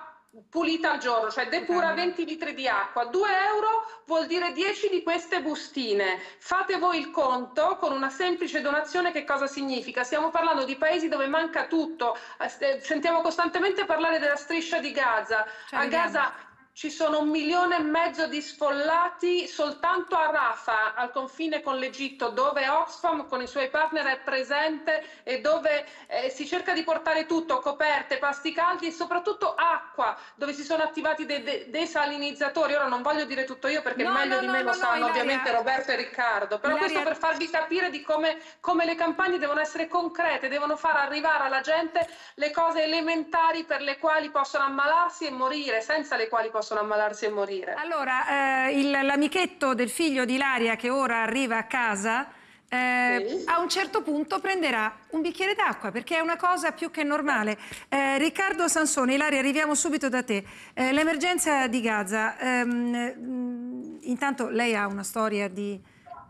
pulita al giorno, cioè depura 20 litri di acqua. 2 euro vuol dire 10 di queste bustine. Fate voi il conto con una semplice donazione che cosa significa? Stiamo parlando di paesi dove manca tutto. Eh, sentiamo costantemente parlare della striscia di Gaza. Cioè, A Gaza ci sono un milione e mezzo di sfollati soltanto a Rafa, al confine con l'Egitto, dove Oxfam con i suoi partner è presente e dove eh, si cerca di portare tutto, coperte, pasti caldi e soprattutto acqua, dove si sono attivati dei de desalinizzatori. Ora non voglio dire tutto io perché no, meglio no, di me no, lo sanno ovviamente Roberto e Riccardo, però questo per farvi capire di come, come le campagne devono essere concrete, devono far arrivare alla gente le cose elementari per le quali possono ammalarsi e morire, senza le quali possono possono ammalarsi e morire. Allora, eh, l'amichetto del figlio di Ilaria che ora arriva a casa... Eh, sì. a un certo punto prenderà un bicchiere d'acqua perché è una cosa più che normale. Eh, Riccardo Sansone, Ilaria, arriviamo subito da te. Eh, l'emergenza di Gaza, ehm, mm, intanto lei ha una storia di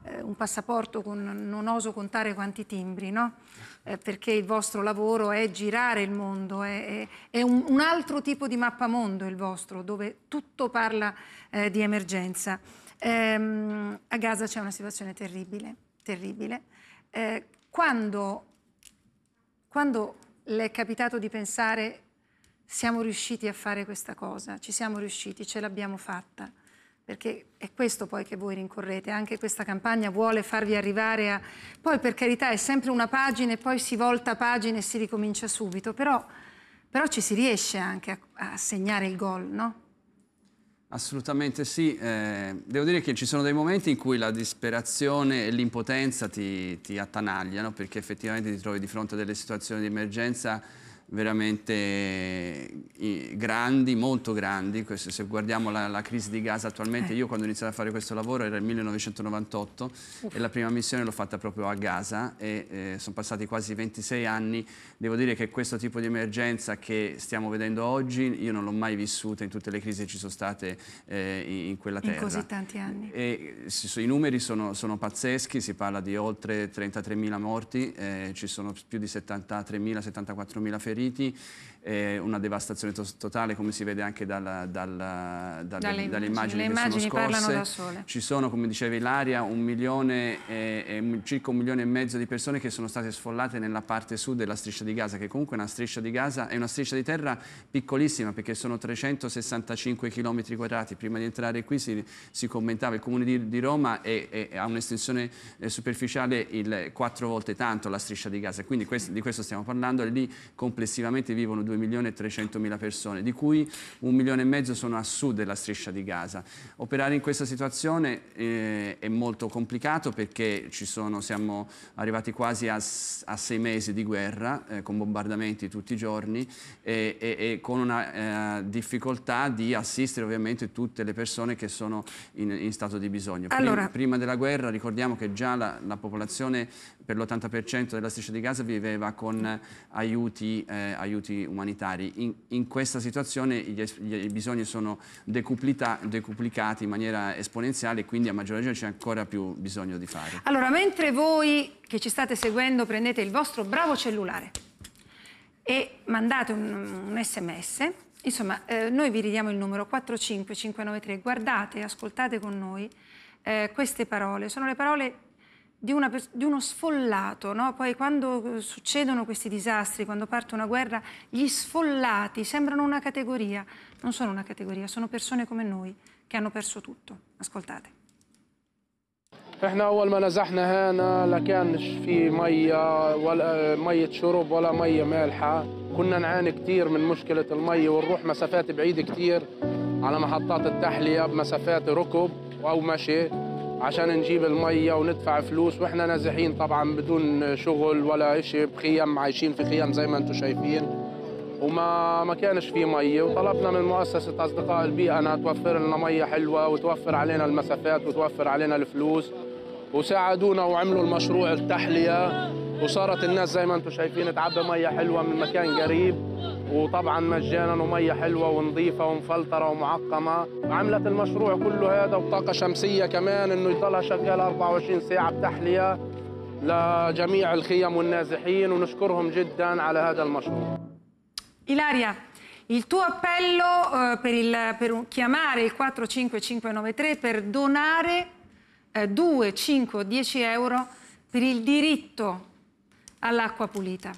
eh, un passaporto con non oso contare quanti timbri, no? Eh, perché il vostro lavoro è girare il mondo, è, è, è un, un, altro tipo di mappamondo il vostro, dove tutto parla eh, di emergenza. Ehm, a Gaza c'è una situazione terribile, terribile. Eh, quando, quando le è capitato di pensare siamo riusciti a fare questa cosa, ci siamo riusciti, ce l'abbiamo fatta, perché è questo poi che voi rincorrete, anche questa campagna vuole farvi arrivare a... Poi per carità è sempre una pagina e poi si volta pagina e si ricomincia subito, però, però ci si riesce anche a, a segnare il gol, no? Assolutamente sì, eh, devo dire che ci sono dei momenti in cui la disperazione e l'impotenza ti, ti attanagliano perché effettivamente ti trovi di fronte a delle situazioni di emergenza veramente eh, grandi, molto grandi. Se guardiamo la, la crisi di Gaza attualmente, eh. io quando ho iniziato a fare questo lavoro era il 1998 e la prima missione l'ho fatta proprio a Gaza e eh, sono passati quasi 26 anni. Devo dire che questo tipo di emergenza che stiamo vedendo oggi io non l'ho mai vissuta in tutte le crisi che ci sono state eh, in, in quella terra. In così tanti anni. E, I numeri sono, sono, pazzeschi, si parla di oltre 33.000 morti, eh, ci sono più di 73.000, 74.000 feriti inseriti eh, una devastazione to totale come si vede anche dalla, dalla, dalle, dalle, dalle, immagini, le che sono scorse. Da sole. Ci sono, come diceva Ilaria, un milione, eh, circa un milione e mezzo di persone che sono state sfollate nella parte sud della striscia di Gaza, che comunque è una striscia di Gaza, è una striscia di terra piccolissima perché sono 365 km quadrati. Prima di entrare qui si, si commentava il comune di, di Roma e, ha un'estensione eh, superficiale il quattro volte tanto la striscia di Gaza. Quindi questo, di questo stiamo parlando e lì complessivamente vivono due 2 e 300 mila persone, di cui un milione e mezzo sono a sud della striscia di Gaza. Operare in questa situazione eh, è molto complicato perché sono, siamo arrivati quasi a, a, sei mesi di guerra, eh, con bombardamenti tutti i giorni e, e, e con una eh, difficoltà di assistere ovviamente tutte le persone che sono in, in stato di bisogno. Allora... Prima, prima, della guerra ricordiamo che già la, la popolazione per l'80% della striscia di Gaza viveva con eh, aiuti, eh, aiuti umanitari. In, in, questa situazione gli, gli, i bisogni sono decuplicati in maniera esponenziale e quindi a maggior ragione c'è ancora più bisogno di fare. Allora, mentre voi che ci state seguendo prendete il vostro bravo cellulare e mandate un, un sms, insomma, eh, noi vi ridiamo il numero 45593, guardate ascoltate con noi eh, queste parole, sono le parole di, una, di, uno sfollato, no? poi quando eh, succedono questi disastri, quando parte una guerra, gli sfollati sembrano una categoria, non sono una categoria, sono persone come noi che hanno perso tutto. Ascoltate. احنا اول ما نزحنا هنا لا كانش في ميه ولا ميه شرب ولا ميه مالحه كنا نعاني كثير من مشكله الميه ونروح مسافات بعيده كثير على محطات التحليه بمسافات ركب او مشي عشان نجيب المية وندفع فلوس واحنا نازحين طبعا بدون شغل ولا إشي بخيم عايشين في خيم زي ما انتم شايفين وما ما كانش في مية وطلبنا من مؤسسة أصدقاء البيئة أنها توفر لنا مية حلوة وتوفر علينا المسافات وتوفر علينا الفلوس وساعدونا وعملوا المشروع التحلية وصارت الناس زي ما انتم شايفين تعبي ميه حلوه من مكان قريب وطبعا مجانا وميه حلوه ونظيفه ومفلتره ومعقمه عملت المشروع كله هذا وطاقه شمسيه كمان انه يضلها شغال 24 ساعه بتحليه لجميع الخيم والنازحين ونشكرهم جدا على هذا المشروع إلاريا Il tuo appello eh, per, il, per, chiamare il 45593 per donare eh, 2, 5 o 10 euro per il diritto all'acqua pulita.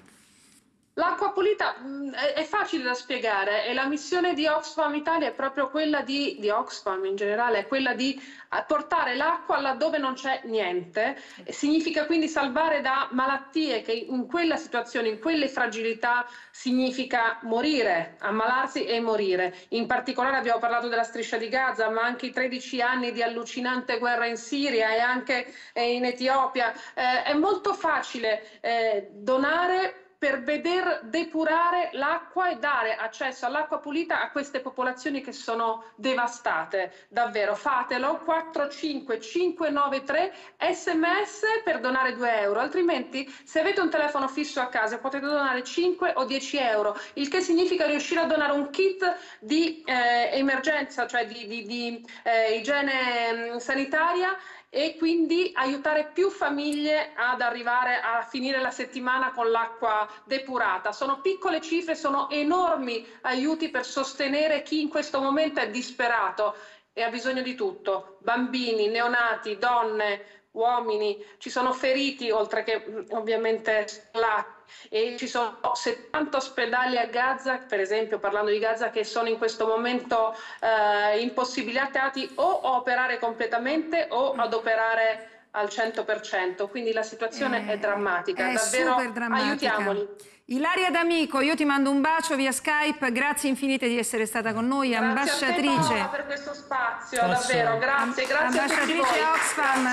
L'acqua pulita mm, è, facile da spiegare e la missione di Oxfam Italia è proprio quella di, di Oxfam in generale, è quella di eh, portare l'acqua laddove non c'è niente, significa quindi salvare da malattie che in quella situazione, in quelle fragilità significa morire, ammalarsi e morire. In particolare abbiamo parlato della striscia di Gaza, ma anche i 13 anni di allucinante guerra in Siria e anche eh, in Etiopia. Eh, è molto facile eh, donare per veder depurare l'acqua e dare accesso all'acqua pulita a queste popolazioni che sono devastate. Davvero, fatelo 45593 sms per donare 2 euro, altrimenti se avete un telefono fisso a casa potete donare 5 o 10 euro, il che significa riuscire a donare un kit di eh, emergenza, cioè di, di, di eh, igiene mm, sanitaria e quindi aiutare più famiglie ad arrivare a finire la settimana con l'acqua depurata. Sono piccole cifre, sono enormi aiuti per sostenere chi in questo momento è disperato e ha bisogno di tutto, bambini, neonati, donne, uomini, ci sono feriti oltre che ovviamente l'acqua e ci sono 70 ospedali a Gaza, per esempio parlando di Gaza, che sono in questo momento eh, impossibilitati o a operare completamente o ad operare al 100%, quindi la situazione eh, è drammatica, è davvero drammatica. aiutiamoli. Ilaria D'Amico, io ti mando un bacio via Skype, grazie infinite di essere stata con noi, grazie ambasciatrice. Grazie per questo spazio, posso... davvero, grazie, grazie Ambasciatrice Oxfam.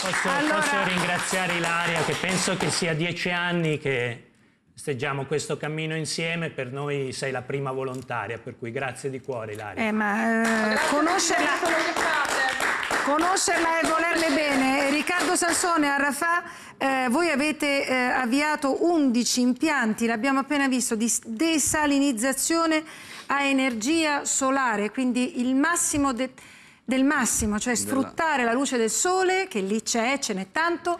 Posso, allora... posso ringraziare Ilaria che penso che sia dieci anni che festeggiamo questo cammino insieme, per noi sei la prima volontaria, per cui grazie di cuore Ilaria. Eh, ma, eh, conoscerla conoscerla e volerle bene. Riccardo Sansone, a Rafah, eh, voi avete eh, avviato 11 impianti, l'abbiamo appena visto, di desalinizzazione a energia solare, quindi il massimo de del massimo, cioè sfruttare la luce del sole, che lì c'è, ce n'è tanto,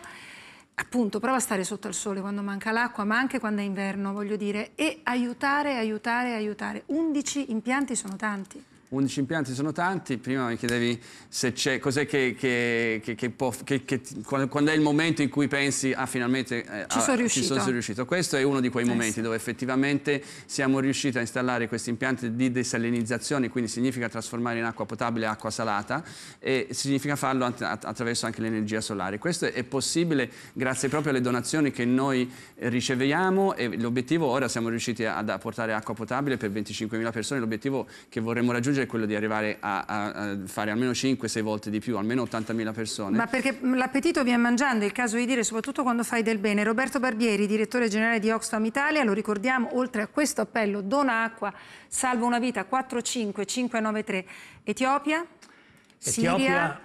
appunto prova a stare sotto al sole quando manca l'acqua, ma anche quando è inverno, voglio dire, e aiutare, aiutare, aiutare. 11 impianti sono tanti. 11 impianti sono tanti, prima mi chiedevi se c'è, cos'è che, che, che, che, può, quando è il momento in cui pensi, ah finalmente eh, ci, ah, sono ci, sono riuscito. Questo è uno di quei eh, momenti eh sì. dove effettivamente siamo riusciti a installare questi impianti di desalinizzazione, quindi significa trasformare in acqua potabile acqua salata e significa farlo att attraverso anche l'energia solare. Questo è possibile grazie proprio alle donazioni che noi riceviamo e l'obiettivo ora siamo riusciti a, a portare acqua potabile per 25.000 persone, l'obiettivo che vorremmo raggiungere raggiungere è quello di arrivare a, a, a fare almeno 5-6 volte di più, almeno 80.000 persone. Ma perché l'appetito viene mangiando, è il caso di dire, soprattutto quando fai del bene. Roberto Barbieri, direttore generale di Oxfam Italia, lo ricordiamo, oltre a questo appello, dona acqua, salva una vita, 45593. Etiopia, Etiopia... Siria...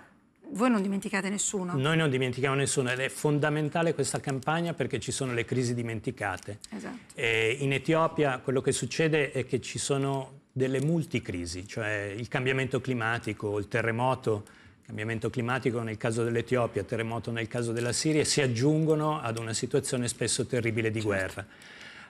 Voi non dimenticate nessuno. Noi non dimentichiamo nessuno ed è fondamentale questa campagna perché ci sono le crisi dimenticate. Esatto. Eh, in Etiopia quello che succede è che ci sono delle multicrisi, cioè il cambiamento climatico, il terremoto, cambiamento climatico nel caso dell'Etiopia, terremoto nel caso della Siria, si aggiungono ad una situazione spesso terribile di certo.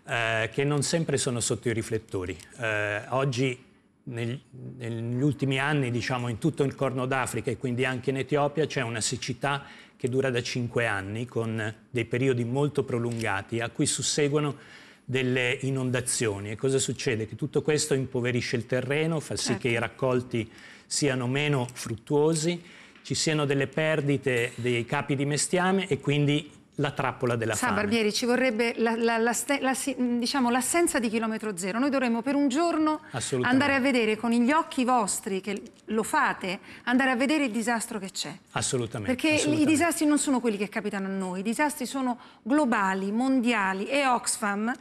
guerra, eh, che non sempre sono sotto i riflettori. Eh, oggi, nel, negli ultimi anni, diciamo, in tutto il Corno d'Africa e quindi anche in Etiopia, c'è una siccità che dura da cinque anni, con dei periodi molto prolungati, a cui susseguono delle inondazioni. E cosa succede? Che tutto questo impoverisce il terreno, fa sì certo. che i certo. raccolti siano meno fruttuosi, ci siano delle perdite dei capi di mestiame e quindi la trappola della Sa, fame. Barbieri, ci vorrebbe l'assenza la, la, diciamo, di chilometro zero. Noi dovremmo per un giorno andare a vedere con gli occhi vostri, che lo fate, andare a vedere il disastro che c'è. Assolutamente. Perché assolutamente. i disastri non sono quelli che capitano a noi, i disastri sono globali, mondiali e Oxfam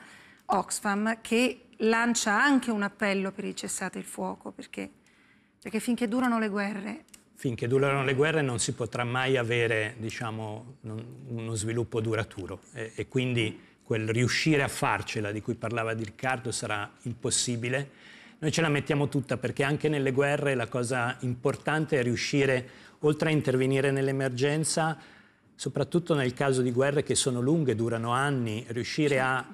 Oxfam che lancia anche un appello per il cessate il fuoco, perché, perché finché durano le guerre... Finché durano le guerre non si potrà mai avere diciamo, non, uno sviluppo duraturo e, e quindi quel riuscire a farcela di cui parlava di Riccardo sarà impossibile. Noi ce la mettiamo tutta perché anche nelle guerre la cosa importante è riuscire, oltre a intervenire nell'emergenza, soprattutto nel caso di guerre che sono lunghe, durano anni, riuscire certo. a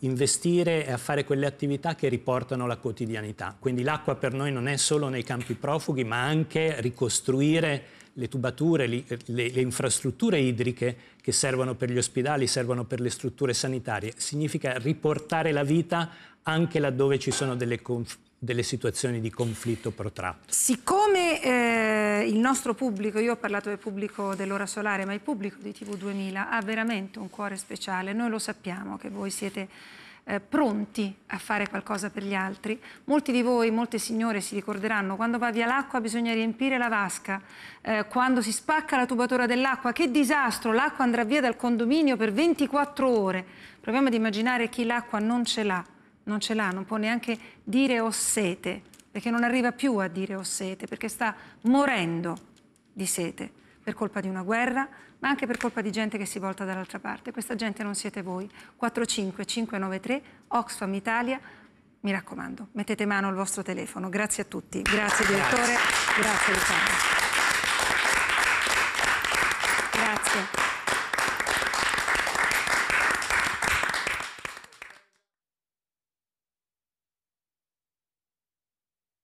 investire e a fare quelle attività che riportano la quotidianità. Quindi l'acqua per noi non è solo nei campi profughi, ma anche ricostruire le tubature, le, le, le, infrastrutture idriche che servono per gli ospedali, servono per le strutture sanitarie. Significa riportare la vita anche laddove ci sono delle, delle situazioni di conflitto protratto. Siccome eh, il nostro pubblico, io ho parlato del pubblico dell'ora solare, ma il pubblico di TV2000 ha veramente un cuore speciale, noi lo sappiamo che voi siete eh, pronti a fare qualcosa per gli altri. Molti di voi, molte signore si ricorderanno, quando va via l'acqua bisogna riempire la vasca, eh, quando si spacca la tubatura dell'acqua, che disastro, l'acqua andrà via dal condominio per 24 ore. Proviamo ad immaginare chi l'acqua non ce l'ha non ce l'ha, non può neanche dire ho sete, perché non arriva più a dire ho sete, perché sta morendo di sete per colpa di una guerra, ma anche per colpa di gente che si volta dall'altra parte. Questa gente non siete voi. 45593 Oxfam Italia, mi raccomando, mettete mano al vostro telefono. Grazie a tutti. Grazie direttore, grazie Riccardo.